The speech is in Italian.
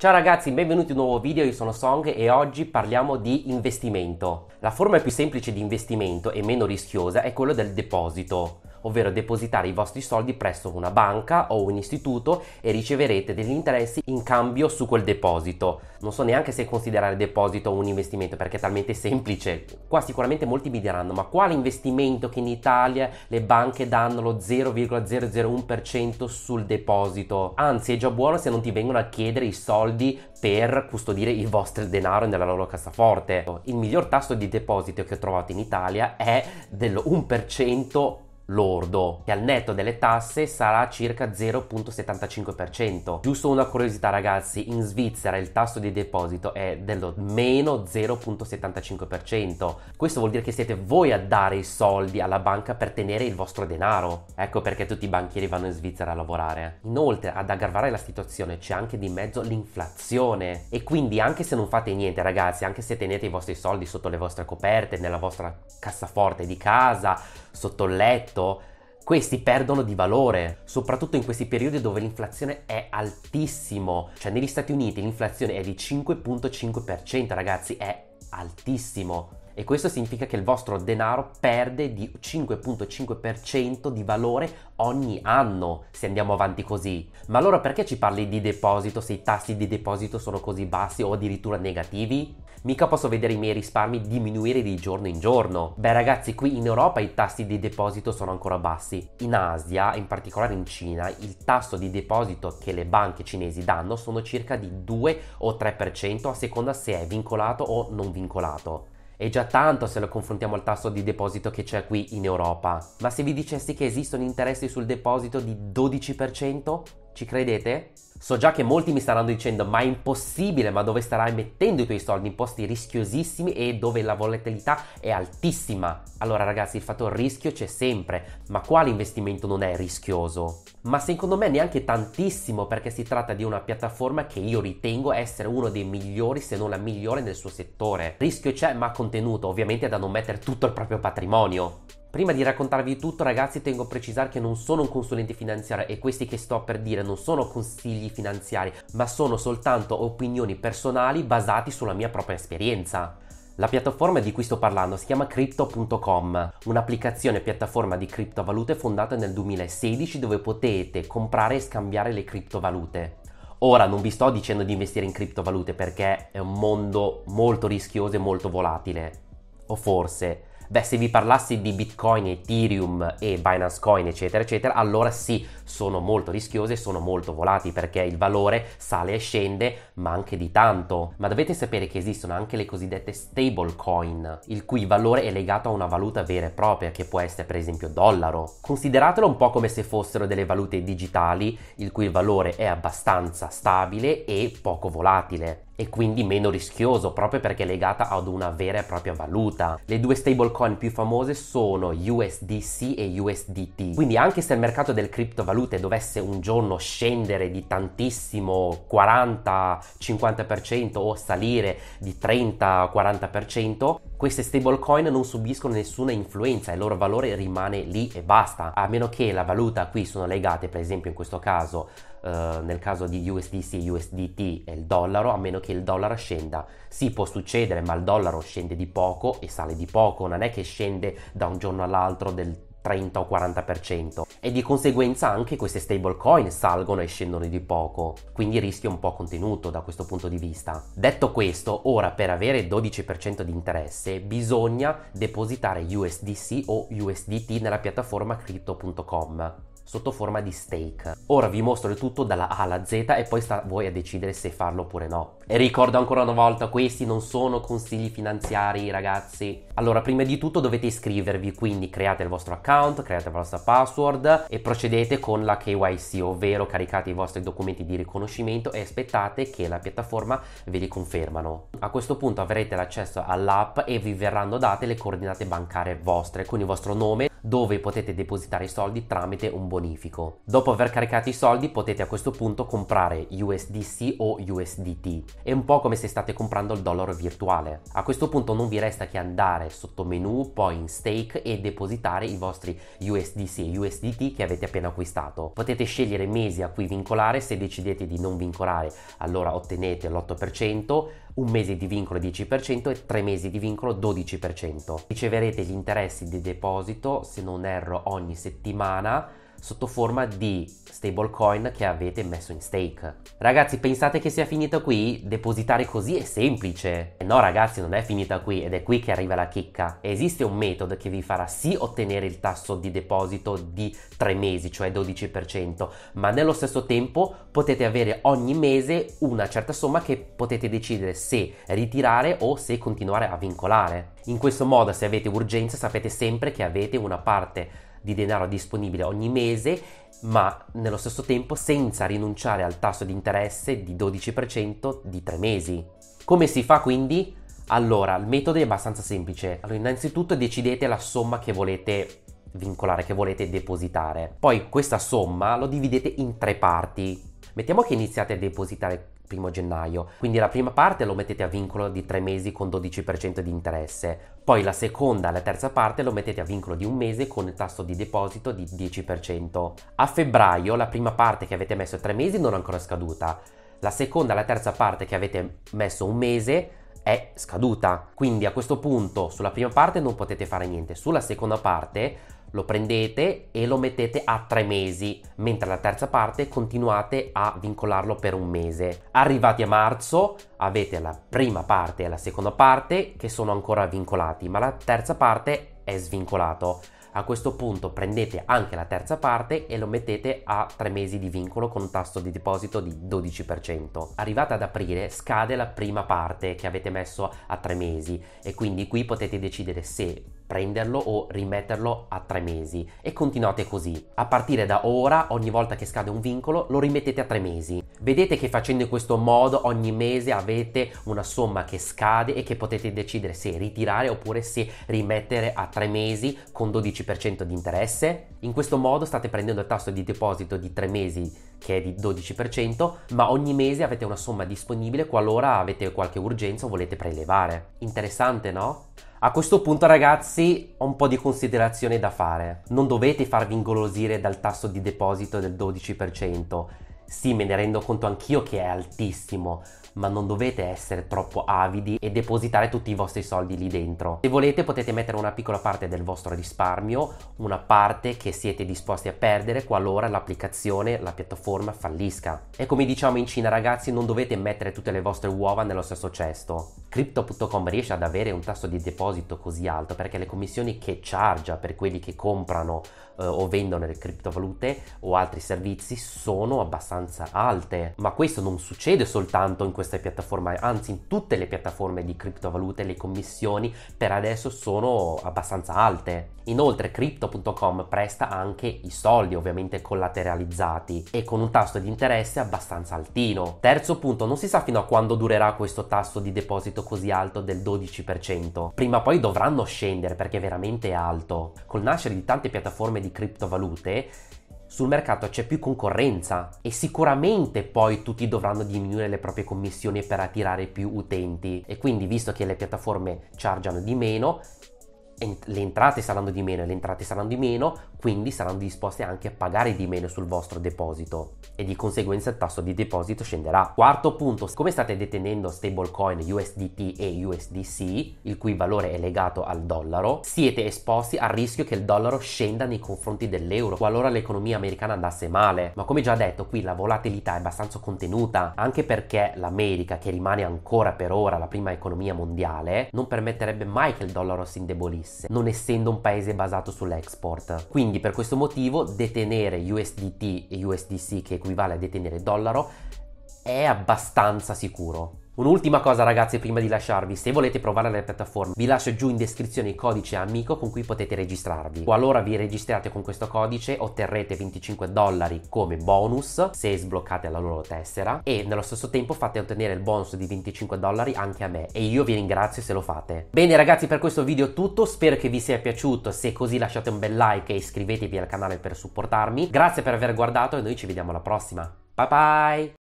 Ciao ragazzi, benvenuti in un nuovo video, io sono Song e oggi parliamo di investimento. La forma più semplice di investimento e meno rischiosa è quella del deposito ovvero depositare i vostri soldi presso una banca o un istituto e riceverete degli interessi in cambio su quel deposito. Non so neanche se considerare deposito un investimento perché è talmente semplice. Qua sicuramente molti mi diranno ma quale investimento che in Italia le banche danno lo 0,001% sul deposito? Anzi è già buono se non ti vengono a chiedere i soldi per custodire il vostro denaro nella loro cassaforte. Il miglior tasso di deposito che ho trovato in Italia è dello 1% lordo, che al netto delle tasse sarà circa 0.75%. Giusto una curiosità ragazzi, in Svizzera il tasso di deposito è dello meno 0.75%. Questo vuol dire che siete voi a dare i soldi alla banca per tenere il vostro denaro. Ecco perché tutti i banchieri vanno in Svizzera a lavorare. Inoltre, ad aggravare la situazione c'è anche di mezzo l'inflazione e quindi anche se non fate niente ragazzi, anche se tenete i vostri soldi sotto le vostre coperte, nella vostra cassaforte di casa, sotto il letto, costo, questi perdono di valore, soprattutto in questi periodi dove l'inflazione è altissima. Cioè negli Stati Uniti l'inflazione è di 5.5%, ragazzi, è altissimo e questo significa che il vostro denaro perde di 5.5% di valore ogni anno se andiamo avanti così. Ma allora perché ci parli di deposito se i tassi di deposito sono così bassi o addirittura negativi? Mica posso vedere i miei risparmi diminuire di giorno in giorno. Beh ragazzi, qui in Europa i tassi di deposito sono ancora bassi. In Asia, in particolare in Cina, il tasso di deposito che le banche cinesi danno sono circa di 2 o 3% a seconda se è vincolato o non vincolato. È già tanto se lo confrontiamo al tasso di deposito che c'è qui in Europa. Ma se vi dicessi che esistono interessi sul deposito di 12%, ci credete? So già che molti mi staranno dicendo ma è impossibile, ma dove starai mettendo i tuoi soldi in posti rischiosissimi e dove la volatilità è altissima? Allora ragazzi il fattore rischio c'è sempre, ma quale investimento non è rischioso? Ma secondo me neanche tantissimo perché si tratta di una piattaforma che io ritengo essere uno dei migliori se non la migliore nel suo settore. Rischio c'è ma contenuto, ovviamente da non mettere tutto il proprio patrimonio. Prima di raccontarvi tutto ragazzi tengo a precisare che non sono un consulente finanziario e questi che sto per dire non sono consigli finanziari ma sono soltanto opinioni personali basati sulla mia propria esperienza. La piattaforma di cui sto parlando si chiama Crypto.com, un'applicazione piattaforma di criptovalute fondata nel 2016 dove potete comprare e scambiare le criptovalute. Ora non vi sto dicendo di investire in criptovalute perché è un mondo molto rischioso e molto volatile. O forse Beh, se vi parlassi di Bitcoin, Ethereum e Binance Coin, eccetera, eccetera, allora sì, sono molto rischiose, sono molto volati perché il valore sale e scende, ma anche di tanto. Ma dovete sapere che esistono anche le cosiddette stable coin, il cui valore è legato a una valuta vera e propria, che può essere per esempio dollaro. Consideratelo un po' come se fossero delle valute digitali, il cui valore è abbastanza stabile e poco volatile e quindi meno rischioso proprio perché è legata ad una vera e propria valuta. Le due stablecoin più famose sono USDC e USDT. Quindi anche se il mercato delle criptovalute dovesse un giorno scendere di tantissimo 40-50% o salire di 30-40%, queste stablecoin non subiscono nessuna influenza, il loro valore rimane lì e basta, a meno che la valuta qui sono legate, per esempio in questo caso, eh, nel caso di USDC e USDT è il dollaro, a meno che che il dollaro scenda. Sì, può succedere, ma il dollaro scende di poco e sale di poco, non è che scende da un giorno all'altro del 30 o 40% e di conseguenza anche queste stablecoin salgono e scendono di poco, quindi il rischio è un po' contenuto da questo punto di vista. Detto questo, ora per avere 12% di interesse bisogna depositare USDC o USDT nella piattaforma crypto.com sotto forma di steak. Ora vi mostro il tutto dalla A alla Z e poi sta voi a decidere se farlo oppure no. E ricordo ancora una volta, questi non sono consigli finanziari, ragazzi. Allora, prima di tutto dovete iscrivervi, quindi create il vostro account, create la vostra password e procedete con la KYC, ovvero caricate i vostri documenti di riconoscimento e aspettate che la piattaforma ve li confermano. A questo punto avrete l'accesso all'app e vi verranno date le coordinate bancarie vostre con il vostro nome, dove potete depositare i soldi tramite un bonifico. Dopo aver caricato i soldi potete a questo punto comprare USDC o USDT. È un po' come se state comprando il dollaro virtuale. A questo punto non vi resta che andare sotto menu, poi in stake e depositare i vostri USDC e USDT che avete appena acquistato. Potete scegliere mesi a cui vincolare, se decidete di non vincolare allora ottenete l'8%, un mese di vincolo 10% e tre mesi di vincolo 12%. Riceverete gli interessi di deposito, se non erro, ogni settimana sotto forma di stablecoin che avete messo in stake. Ragazzi, pensate che sia finita qui? Depositare così è semplice. no, ragazzi, non è finita qui ed è qui che arriva la chicca. Esiste un metodo che vi farà sì ottenere il tasso di deposito di 3 mesi, cioè 12%, ma nello stesso tempo potete avere ogni mese una certa somma che potete decidere se ritirare o se continuare a vincolare. In questo modo, se avete urgenza, sapete sempre che avete una parte di denaro disponibile ogni mese, ma nello stesso tempo senza rinunciare al tasso di interesse di 12% di 3 mesi. Come si fa quindi? Allora, il metodo è abbastanza semplice. Allora, innanzitutto decidete la somma che volete vincolare, che volete depositare. Poi questa somma lo dividete in tre parti. Mettiamo che iniziate a depositare primo gennaio. Quindi la prima parte lo mettete a vincolo di 3 mesi con 12% di interesse, poi la seconda e la terza parte lo mettete a vincolo di un mese con il tasso di deposito di 10%. A febbraio la prima parte che avete messo 3 mesi non è ancora scaduta, la seconda e la terza parte che avete messo un mese è scaduta. Quindi a questo punto sulla prima parte non potete fare niente, sulla seconda parte lo prendete e lo mettete a tre mesi, mentre la terza parte continuate a vincolarlo per un mese. Arrivati a marzo avete la prima parte e la seconda parte che sono ancora vincolati, ma la terza parte è svincolato. A questo punto prendete anche la terza parte e lo mettete a tre mesi di vincolo con un tasso di deposito di 12%. Arrivata ad aprile scade la prima parte che avete messo a tre mesi e quindi qui potete decidere se prenderlo o rimetterlo a tre mesi e continuate così. A partire da ora, ogni volta che scade un vincolo, lo rimettete a tre mesi. Vedete che facendo in questo modo ogni mese avete una somma che scade e che potete decidere se ritirare oppure se rimettere a tre mesi con 12% di interesse. In questo modo state prendendo il tasso di deposito di tre mesi che è di 12%, ma ogni mese avete una somma disponibile qualora avete qualche urgenza o volete prelevare. Interessante, no? A questo punto ragazzi ho un po' di considerazione da fare. Non dovete farvi ingolosire dal tasso di deposito del 12%, sì, me ne rendo conto anch'io che è altissimo, ma non dovete essere troppo avidi e depositare tutti i vostri soldi lì dentro. Se volete potete mettere una piccola parte del vostro risparmio, una parte che siete disposti a perdere qualora l'applicazione, la piattaforma fallisca. E come diciamo in Cina ragazzi, non dovete mettere tutte le vostre uova nello stesso cesto. Crypto.com riesce ad avere un tasso di deposito così alto perché le commissioni che charge per quelli che comprano eh, o vendono le criptovalute o altri servizi sono abbastanza alte. Ma questo non succede soltanto in queste piattaforme, anzi in tutte le piattaforme di criptovalute le commissioni per adesso sono abbastanza alte. Inoltre crypto.com presta anche i soldi ovviamente collateralizzati e con un tasso di interesse abbastanza altino. Terzo punto, non si sa fino a quando durerà questo tasso di deposito così alto del 12%. Prima o poi dovranno scendere perché è veramente alto. Col nascere di tante piattaforme di di criptovalute, sul mercato c'è più concorrenza e sicuramente poi tutti dovranno diminuire le proprie commissioni per attirare più utenti e quindi visto che le piattaforme chargiano di meno le entrate saranno di meno e le entrate saranno di meno, quindi saranno disposti anche a pagare di meno sul vostro deposito e di conseguenza il tasso di deposito scenderà. Quarto punto, come state detenendo stablecoin USDT e USDC, il cui valore è legato al dollaro, siete esposti al rischio che il dollaro scenda nei confronti dell'euro qualora l'economia americana andasse male, ma come già detto qui la volatilità è abbastanza contenuta, anche perché l'America che rimane ancora per ora la prima economia mondiale non permetterebbe mai che il dollaro si indebolisse stesse, non essendo un paese basato sull'export. Quindi per questo motivo detenere USDT e USDC, che equivale a detenere dollaro, è abbastanza sicuro. Un'ultima cosa ragazzi prima di lasciarvi, se volete provare le piattaforma vi lascio giù in descrizione il codice amico con cui potete registrarvi. Qualora vi registrate con questo codice otterrete 25 dollari come bonus se sbloccate la loro tessera e nello stesso tempo fate ottenere il bonus di 25 dollari anche a me e io vi ringrazio se lo fate. Bene ragazzi per questo video è tutto, spero che vi sia piaciuto, se così lasciate un bel like e iscrivetevi al canale per supportarmi. Grazie per aver guardato e noi ci vediamo alla prossima. Bye bye!